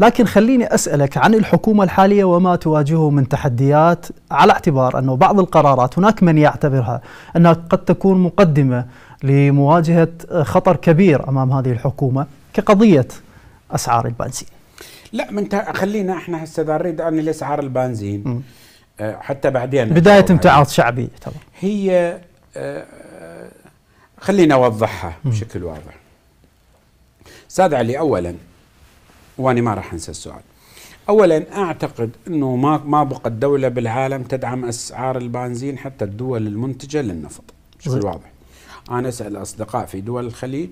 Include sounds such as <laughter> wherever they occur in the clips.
لكن خليني أسألك عن الحكومة الحالية وما تواجهه من تحديات على اعتبار أنه بعض القرارات هناك من يعتبرها أنها قد تكون مقدمة لمواجهة خطر كبير أمام هذه الحكومة كقضية أسعار البنزين لا من خلينا احنا هسه اذا نريد عن الاسعار البنزين آه، حتى بعدين بدايه امتعاض شعبي طبعا هي آه، آه، خلينا اوضحها بشكل واضح استاذ علي اولا وأنا ما راح أنسى السؤال أولا أعتقد أنه ما ما بقى الدولة بالعالم تدعم أسعار البنزين حتى الدول المنتجة للنفط بشكل واضح أنا أسأل أصدقاء في دول الخليج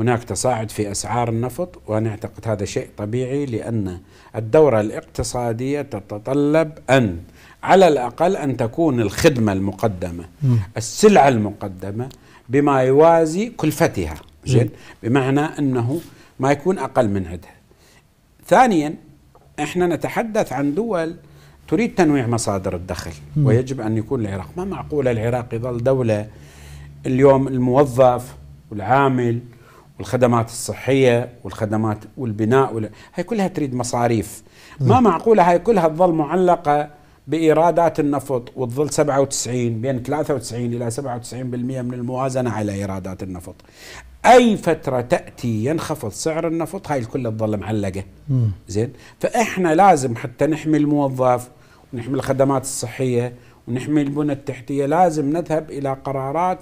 هناك تصاعد في أسعار النفط وأنا أعتقد هذا شيء طبيعي لأن الدورة الاقتصادية تتطلب أن على الأقل أن تكون الخدمة المقدمة م. السلعة المقدمة بما يوازي كلفتها زين بمعنى أنه ما يكون أقل من عدها ثانيا احنا نتحدث عن دول تريد تنويع مصادر الدخل ويجب ان يكون العراق ما معقول العراق يظل دوله اليوم الموظف والعامل والخدمات الصحيه والخدمات والبناء وال... هاي كلها تريد مصاريف ما معقوله هاي كلها تظل معلقه بايرادات النفط وتظل 97 بين 93 الى 97% من الموازنه على ايرادات النفط اي فتره تاتي ينخفض سعر النفط هاي الكل تظل معلقه زين فاحنا لازم حتى نحمي الموظف ونحمي الخدمات الصحيه ونحمي البنى التحتيه لازم نذهب الى قرارات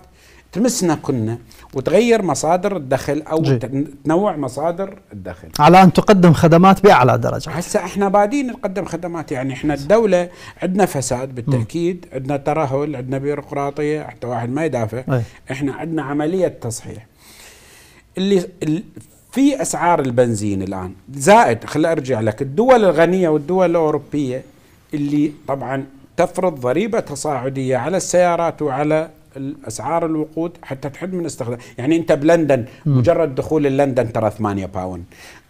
تمسنا كنا وتغير مصادر الدخل او جي. تنوع مصادر الدخل على ان تقدم خدمات باعلى درجه هسه احنا بادين نقدم خدمات يعني احنا الدوله عندنا فساد بالتاكيد عندنا ترهل عندنا بيروقراطيه حتى واحد ما يدافع أي. احنا عندنا عمليه تصحيح اللي في اسعار البنزين الان زائد خل ارجع لك الدول الغنيه والدول الاوروبيه اللي طبعا تفرض ضريبه تصاعديه على السيارات وعلى اسعار الوقود حتى تحد من استخدام يعني انت بلندن مجرد دخول لندن ترى 8 باوند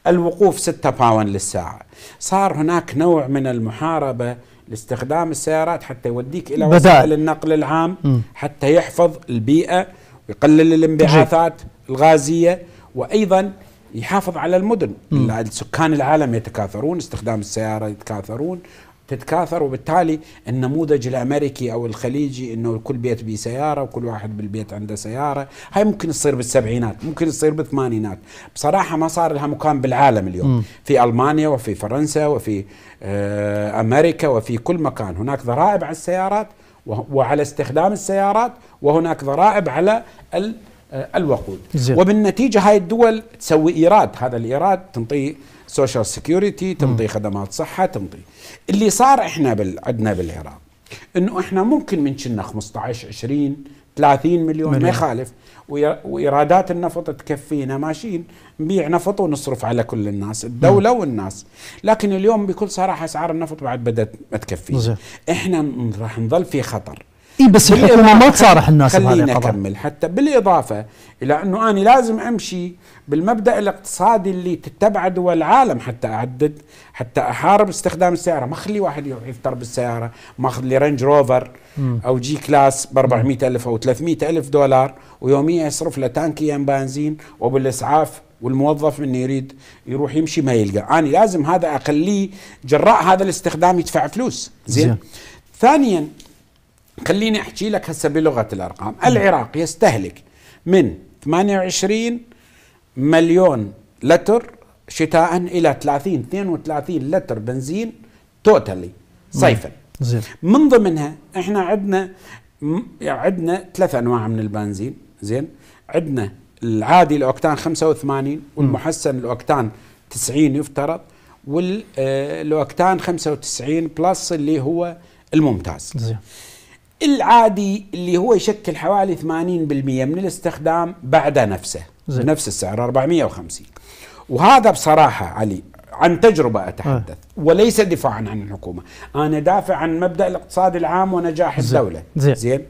الوقوف 6 باوند للساعه صار هناك نوع من المحاربه لاستخدام السيارات حتى يوديك الى وسائل النقل العام حتى يحفظ البيئه ويقلل الانبعاثات الغازية وأيضا يحافظ على المدن سكان العالم يتكاثرون استخدام السيارة يتكاثرون تتكاثر وبالتالي النموذج الامريكي او الخليجي انه كل بيت بيه سياره وكل واحد بالبيت عنده سياره، هاي ممكن تصير بالسبعينات، ممكن تصير بالثمانينات، بصراحه ما صار لها مكان بالعالم اليوم، م. في المانيا وفي فرنسا وفي آه، امريكا وفي كل مكان، هناك ضرائب على السيارات وعلى استخدام السيارات وهناك ضرائب على ال آه، الوقود زي. وبالنتيجه هاي الدول تسوي ايراد هذا الايراد تنطي سوشيال سيكيورتي تنطي خدمات صحه تنطي اللي صار احنا بال... عندنا بالعراق انه احنا ممكن من كنا 15 20 30 مليون مليون. ما يخالف وايرادات النفط تكفينا ماشيين نبيع نفط ونصرف على كل الناس الدوله م. والناس لكن اليوم بكل صراحه اسعار النفط بعد بدات ما تكفي احنا راح نظل في خطر اي بس الحكومه ما تصارح الناس بهذا خليني اكمل حتى بالاضافه الى انه انا لازم امشي بالمبدا الاقتصادي اللي تتبعه دول العالم حتى اعدد حتى احارب استخدام السياره ما اخلي واحد يفتر بالسياره ما اخلي رينج روفر م. او جي كلاس ب 400 الف او 300 الف دولار ويوميا يصرف له تانكيين بنزين وبالاسعاف والموظف من يريد يروح يمشي ما يلقى انا لازم هذا اخليه جراء هذا الاستخدام يدفع فلوس زين ثانيا خليني احكي لك هسه بلغه الارقام العراق يستهلك من 28 مليون لتر شتاء الى 30 32 لتر بنزين توتالي صيفا زين من ضمنها احنا عندنا عندنا ثلاث انواع من البنزين زين عندنا العادي الاوكتان 85 والمحسن الاوكتان 90 يفترض والاوكتان آه، 95 بلس اللي هو الممتاز زين العادي اللي هو يشكل حوالي 80% من الاستخدام بعد نفسه زي. بنفس السعر 450 وهذا بصراحة علي عن تجربة أتحدث آه. وليس دفاعا عن الحكومة أنا دافع عن مبدأ الاقتصاد العام ونجاح زي. الدولة زي. زين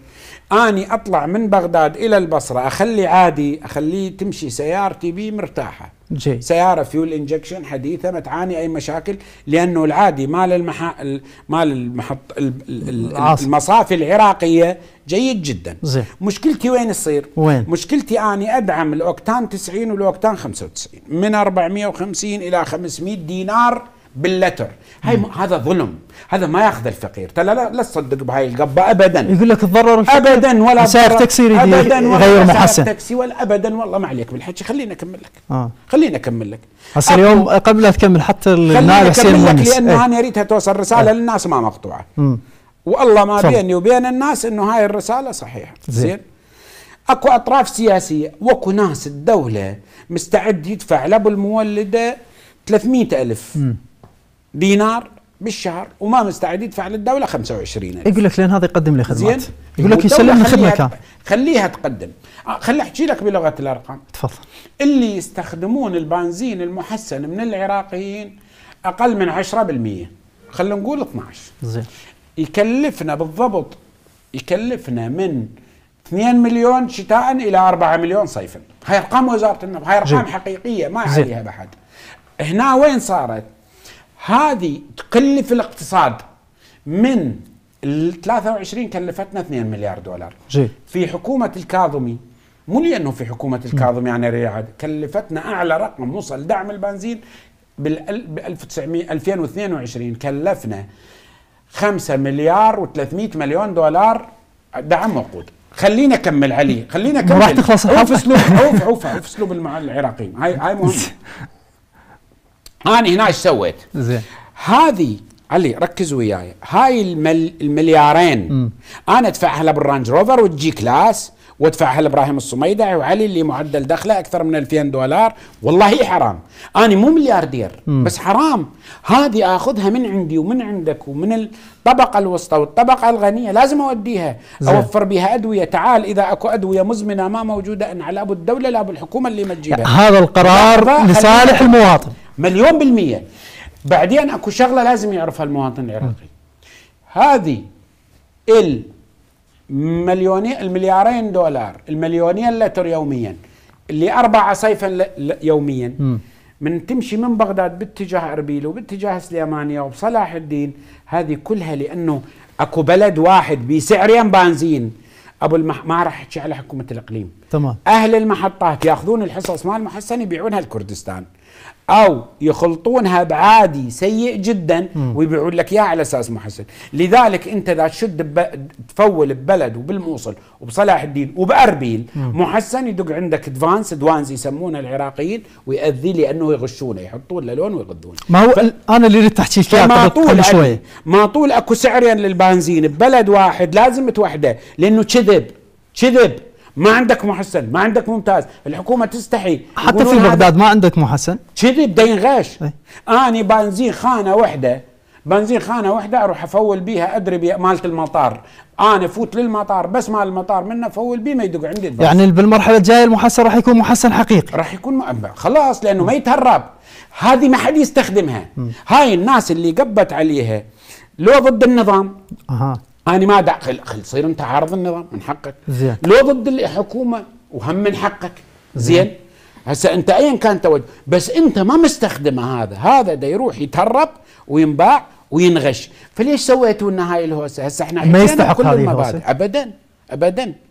أني أطلع من بغداد إلى البصرة أخلي عادي أخليه تمشي سيارتي بيه مرتاحة جي. سياره فيول انجكشن حديثه ما تعاني اي مشاكل لانه العادي مال المحا... مال المحط... المصافي العراقيه جيد جدا زي. مشكلتي وين يصير؟ وين مشكلتي اني ادعم الاوكتان 90 والاوكتان 95 من 450 الى 500 دينار باللتر هاي هذا ظلم هذا ما ياخذ الفقير ترى لا لا تصدق بهاي القبه ابدا يقول لك تضرر ابدا ولا سعر تاكسي ابدا ولا غير محسن تاكسي ولا ابدا والله ما عليك بالحكي خليني اكمل لك آه. خليني اكمل لك هسه اليوم قبل لا تكمل حتى النائب حسين مهندس لانه ايه. انا اريدها توصل رساله ايه. للناس ما مقطوعه والله ما بيني وبين الناس انه هاي الرساله صحيحه زين, اكو اطراف سياسيه واكو ناس الدوله مستعد يدفع لابو المولده 300 ألف دينار بالشهر وما مستعد يدفع للدولة 25 ألف يقول لك لأن هذا يقدم لي خدمات يقول لك يسلمني خدمة كان خليها تقدم آه، خلي أحكي لك بلغة الأرقام تفضل اللي يستخدمون البنزين المحسن من العراقيين أقل من 10% خلينا نقول 12 زين يكلفنا بالضبط يكلفنا من 2 مليون شتاء إلى 4 مليون صيفا هاي أرقام وزارة النفط هاي أرقام حقيقية ما عليها بحد هنا وين صارت هذه تكلف الاقتصاد من ال 23 كلفتنا 2 مليار دولار جي. في حكومه الكاظمي مو لانه في حكومه الكاظمي يعني رياض كلفتنا اعلى رقم وصل دعم البنزين ب 1900 2022 كلفنا 5 مليار و300 مليون دولار دعم وقود خلينا اكمل علي خلينا اكمل راح تخلص اوف اسلوب اوف عوف عوف اسلوب العراقيين هاي هاي مهم <laughs> انا هنا ايش سويت؟ زين هذه علي ركز وياي هاي المل المليارين م. انا ادفعها بالرانج روفر والجي كلاس وادفعها لابراهيم الصميدعي وعلي اللي معدل دخله اكثر من 2000 دولار والله حرام انا مو ملياردير م. بس حرام هذه اخذها من عندي ومن عندك ومن الطبقه الوسطى والطبقه الغنيه لازم اوديها زي. اوفر بها ادويه تعال اذا اكو ادويه مزمنه ما موجوده ان على ابو الدوله لا ابو الحكومه اللي ما تجيبها هذا القرار لصالح المواطن مليون بالمية بعدين اكو شغلة لازم يعرفها المواطن العراقي هذه المليونين المليارين دولار المليونين لتر يوميا اللي أربعة صيفا يوميا من تمشي من بغداد باتجاه اربيل وباتجاه سليمانيه وبصلاح الدين هذه كلها لانه اكو بلد واحد بسعرين بنزين ابو المح... ما راح احكي على حكومه الاقليم تمام اهل المحطات ياخذون الحصص مال المحسن يبيعونها لكردستان او يخلطونها بعادي سيء جدا ويبيعون لك اياه على اساس محسن، لذلك انت اذا تشد تفول ببلد وبالموصل وبصلاح الدين وباربيل مم. محسن يدق عندك ادفانس ادوانز يسمونه العراقيين ويأذي لانه يغشونه يحطون له لون ويغذونه. ما هو ف... انا اللي ريت تحكي فيها ما طول شوي ما طول اكو سعرين للبنزين ببلد واحد لازم توحده لانه كذب كذب ما عندك محسن ما عندك ممتاز الحكومه تستحي حتى في بغداد ما عندك محسن كذب دين غش ايه؟ اني بنزين خانه واحده بنزين خانه واحده اروح افول بيها ادري بيها مالت المطار انا افوت للمطار بس مال المطار منه فول بيه ما يدق عندي الباص. يعني بالمرحله الجايه المحسن راح يكون محسن حقيقي راح يكون مؤمن. خلاص لانه ما يتهرب هذه ما حد يستخدمها م. هاي الناس اللي قبت عليها لو ضد النظام أها. انا ما داخل تصير انت عارض النظام من حقك زين لو ضد الحكومه وهم من حقك زين, هسه انت ايا كان توجه بس انت ما مستخدمه هذا هذا دا يروح يتهرب وينباع وينغش فليش سويتوا لنا هاي الهوسه هسه احنا ما يستحق هذه المبادئ ابدا ابدا